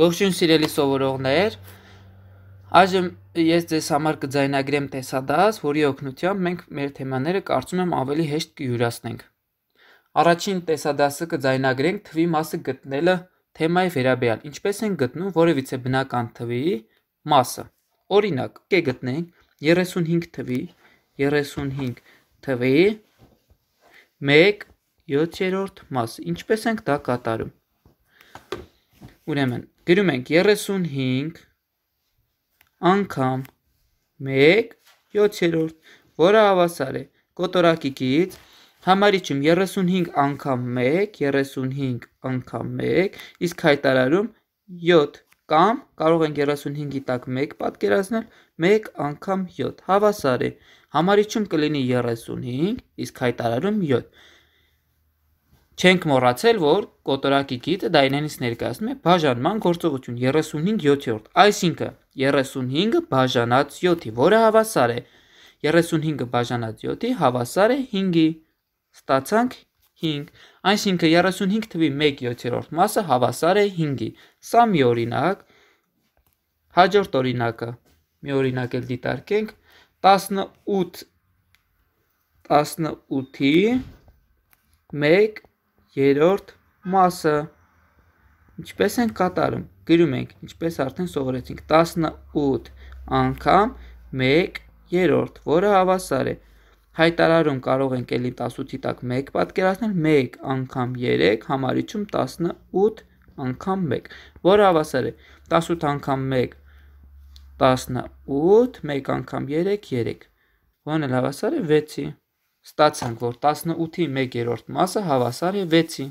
Ողջույն սիրելի սովորողներ։ Այժմ ես ձեզ համար կձայնագրեմ տեսադաս, որի օգնությամբ մենք մեր թեմաները կարծում եմ ավելի հեշտ կյուրացնենք։ Առաջին տեսադասը կձայնագրենք թվի մասը գտնելը թեմայի վերաբերյալ։ Ինչպես են գտնում որևիցե բնական թվի մասը։ Օրինակ, կգտնենք 35 թվի 35 թվի 1/7 մասը։ Ինչպես ենք դա կատարում։ Ուրեմն գրում ենք 35 անգամ 1/7, որը հավասար է կոտորակիկից համարիչում 35 անգամ 1, 35 անգամ 1, իսկ հայտարարում 7 կամ կարող ենք 35-ի տակ 1 պատկերացնել 1 անգամ 7 հավասար է համարիչում կլինի 35, իսկ հայտարարում 7 Չենք մոռացել, որ կոտորակի գիծը դա իրենից ներկայացնում է բաժանման գործողություն 35/7-րդ, այսինքն 35-ը բաժանած 7-ի, որը հավասար է 35-ը բաժանած 7-ի հավասար է 5-ի։ Ստացանք 5, այսինքն 35 թվի 1/7-րդ մասը հավասար է 5-ի։ Սա մի օրինակ, հաջորդ օրինակը մի օրինակ էլ դիտարկենք 18 18-ի 1 երրորդ մասը ինչպես են կատարում։ Գրում ենք, ինչպես արդեն սովորեցինք, 18 անգամ 1/3, որը հավասար է Հայտարարում կարող ենք ելի 18-ի տակ 1 պատկերացնել 1 անգամ 3 համարիչում 18 անգամ 1, որը հավասար է 18 անգամ 1 18, 1 անգամ 3 3, որն էլ հավասար է 6-ի ստացանք, որ 18-ի 1/3 մասը հավասար է 6-ի։